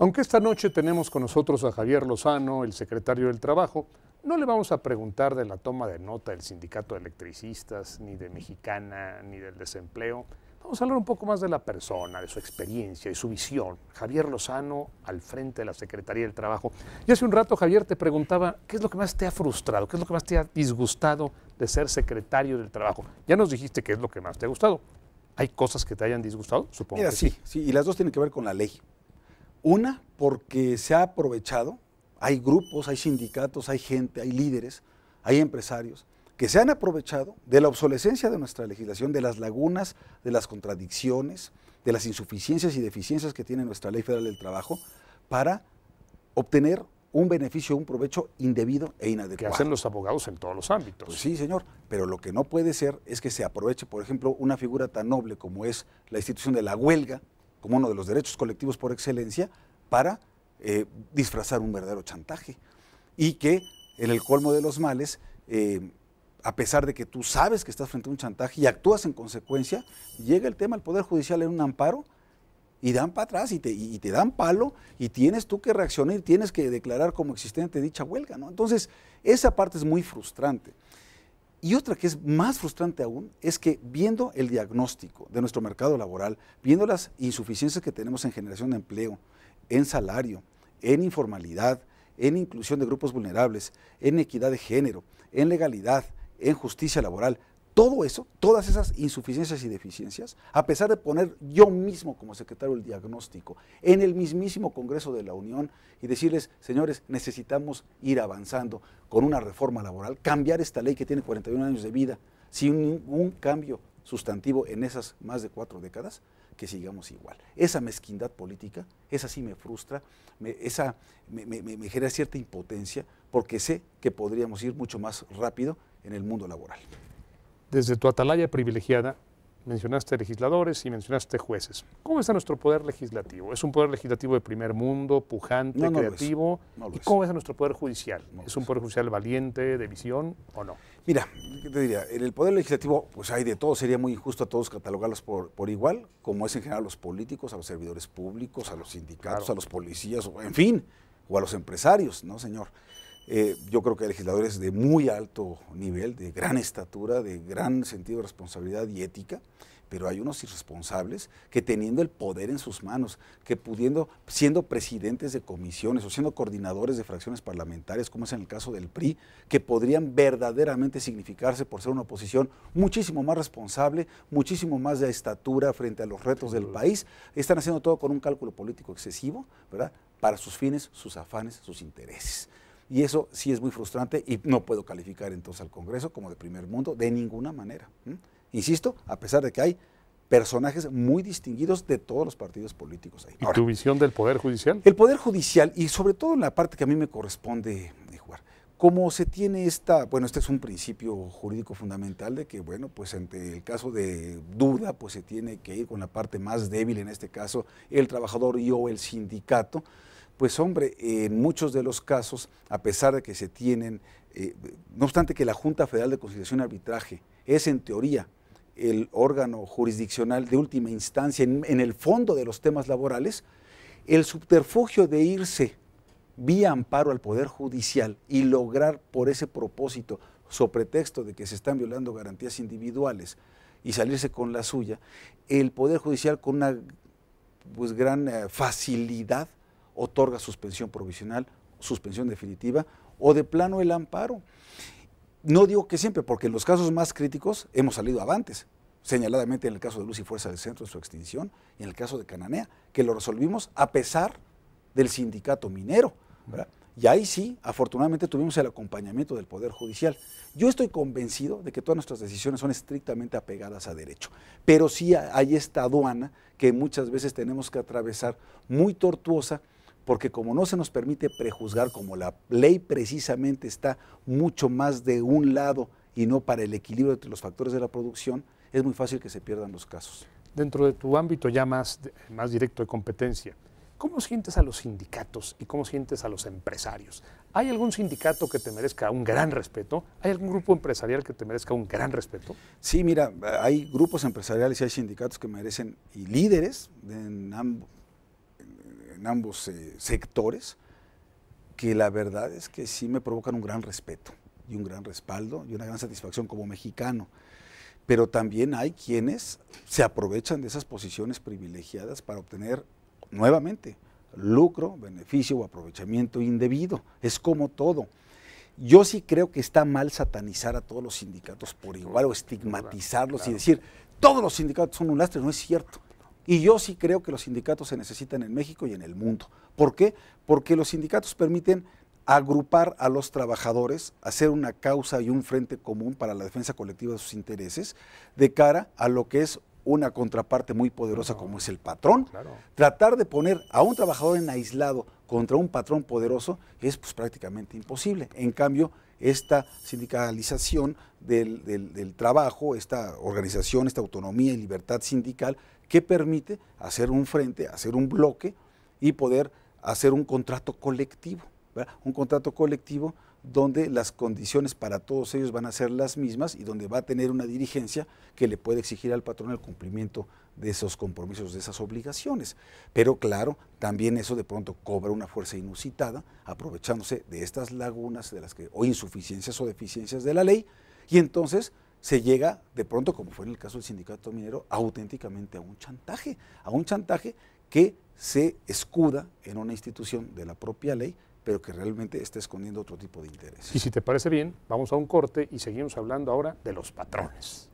Aunque esta noche tenemos con nosotros a Javier Lozano, el secretario del Trabajo, no le vamos a preguntar de la toma de nota del sindicato de electricistas, ni de Mexicana, ni del desempleo. Vamos a hablar un poco más de la persona, de su experiencia y su visión. Javier Lozano al frente de la Secretaría del Trabajo. Y hace un rato, Javier, te preguntaba, ¿qué es lo que más te ha frustrado? ¿Qué es lo que más te ha disgustado de ser secretario del Trabajo? Ya nos dijiste qué es lo que más te ha gustado. ¿Hay cosas que te hayan disgustado? Supongo sí. Sí, y las dos tienen que ver con la ley. Una, porque se ha aprovechado, hay grupos, hay sindicatos, hay gente, hay líderes, hay empresarios que se han aprovechado de la obsolescencia de nuestra legislación, de las lagunas, de las contradicciones, de las insuficiencias y deficiencias que tiene nuestra ley federal del trabajo para obtener un beneficio, un provecho indebido e inadecuado. Que hacen los abogados en todos los ámbitos. Pues sí, señor, pero lo que no puede ser es que se aproveche, por ejemplo, una figura tan noble como es la institución de la huelga, como uno de los derechos colectivos por excelencia para eh, disfrazar un verdadero chantaje. Y que en el colmo de los males, eh, a pesar de que tú sabes que estás frente a un chantaje y actúas en consecuencia, llega el tema al Poder Judicial en un amparo y dan para atrás y te, dan palo y tienes tú que reaccionar, y tienes que declarar como existente dicha huelga. ¿no? Entonces, esa parte es muy frustrante. Y otra que es más frustrante aún es que viendo el diagnóstico de nuestro mercado laboral, viendo las insuficiencias que tenemos en generación de empleo, en salario, en informalidad, en inclusión de grupos vulnerables, en equidad de género, en legalidad, en justicia laboral, todo eso, todas esas insuficiencias y deficiencias, a pesar de poner yo mismo como secretario el diagnóstico en el mismísimo Congreso de la Unión y decirles, señores, necesitamos ir avanzando con una reforma laboral, cambiar esta ley que tiene 41 años de vida, sin un cambio sustantivo en esas más de cuatro décadas, que sigamos igual. Esa mezquindad política, esa sí me frustra, esa me, me, genera cierta impotencia, porque sé que podríamos ir mucho más rápido en el mundo laboral desde tu atalaya privilegiada, mencionaste legisladores y mencionaste jueces. ¿Cómo está nuestro poder legislativo? ¿Es un poder legislativo de primer mundo, pujante, creativo? ¿Y cómo es nuestro poder judicial? ¿Es un poder judicial valiente, de visión o no? Mira, ¿qué te diría? En el poder legislativo, pues hay de todo. Sería muy injusto a todos catalogarlos por, igual, como es en general a los políticos, a los servidores públicos, a los sindicatos, a los policías, o, en fin, o a los empresarios, ¿no, señor? Eh, yo creo que hay legisladores de muy alto nivel, de gran estatura, de gran sentido de responsabilidad y ética, pero hay unos irresponsables que teniendo el poder en sus manos, que pudiendo, siendo presidentes de comisiones o siendo coordinadores de fracciones parlamentarias, como es en el caso del PRI, que podrían verdaderamente significarse por ser una oposición muchísimo más responsable, muchísimo más de estatura frente a los retos del país, están haciendo todo con un cálculo político excesivo, ¿verdad? Para sus fines, sus afanes, sus intereses. Y eso sí es muy frustrante y no puedo calificar entonces al Congreso como de primer mundo de ninguna manera. Insisto, a pesar de que hay personajes muy distinguidos de todos los partidos políticos ahí. ¿Y tu visión del Poder Judicial? El Poder Judicial y sobre todo en la parte que a mí me corresponde de jugar. Como se tiene esta, bueno, este es un principio jurídico fundamental de que, bueno, pues ante el caso de duda, pues se tiene que ir con la parte más débil, en este caso el trabajador y o el sindicato, pues hombre, en muchos de los casos, a pesar de que se tienen, eh, no obstante que la Junta Federal de Conciliación y Arbitraje es en teoría el órgano jurisdiccional de última instancia en, el fondo de los temas laborales, el subterfugio de irse vía amparo al Poder Judicial y lograr por ese propósito, sobre pretexto de que se están violando garantías individuales y salirse con la suya, el Poder Judicial con una pues, gran eh, facilidad otorga suspensión provisional, suspensión definitiva o de plano el amparo. No digo que siempre, porque en los casos más críticos hemos salido avantes, señaladamente en el caso de Luz y Fuerza del Centro, en su extinción, y en el caso de Cananea, que lo resolvimos a pesar del sindicato minero. Y ahí sí, afortunadamente tuvimos el acompañamiento del Poder Judicial. Yo estoy convencido de que todas nuestras decisiones son estrictamente apegadas a derecho, pero sí hay esta aduana que muchas veces tenemos que atravesar muy tortuosa porque como no se nos permite prejuzgar, como la ley precisamente está mucho más de un lado y no para el equilibrio entre los factores de la producción, es muy fácil que se pierdan los casos. Dentro de tu ámbito ya más, más directo de competencia, ¿cómo sientes a los sindicatos y cómo sientes a los empresarios? ¿Hay algún sindicato que te merezca un gran respeto? ¿Hay algún grupo empresarial que te merezca un gran respeto? Sí, mira, hay grupos empresariales y hay sindicatos que merecen, y líderes en ambos ambos eh, sectores, que la verdad es que sí me provocan un gran respeto y un gran respaldo y una gran satisfacción como mexicano. Pero también hay quienes se aprovechan de esas posiciones privilegiadas para obtener nuevamente lucro, beneficio o aprovechamiento indebido. Es como todo. Yo sí creo que está mal satanizar a todos los sindicatos por igual o estigmatizarlos y decir, todos los sindicatos son un lastre. No es cierto. Y yo sí creo que los sindicatos se necesitan en México y en el mundo. ¿Por qué? Porque los sindicatos permiten agrupar a los trabajadores, hacer una causa y un frente común para la defensa colectiva de sus intereses, de cara a lo que es una contraparte muy poderosa como es el patrón. Tratar de poner a un trabajador en aislado contra un patrón poderoso es pues, prácticamente imposible. En cambio, esta sindicalización del, del, trabajo, esta organización, esta autonomía y libertad sindical que permite hacer un frente, hacer un bloque y poder hacer un contrato colectivo, un contrato colectivo donde las condiciones para todos ellos van a ser las mismas y donde va a tener una dirigencia que le puede exigir al patrón el cumplimiento de esos compromisos, de esas obligaciones. Pero claro, también eso de pronto cobra una fuerza inusitada, aprovechándose de estas lagunas de las que, o insuficiencias o deficiencias de la ley, y entonces se llega de pronto, como fue en el caso del sindicato minero, auténticamente a un chantaje, a un chantaje que se escuda en una institución de la propia ley pero que realmente está escondiendo otro tipo de interés. Y si te parece bien, vamos a un corte y seguimos hablando ahora de los patrones.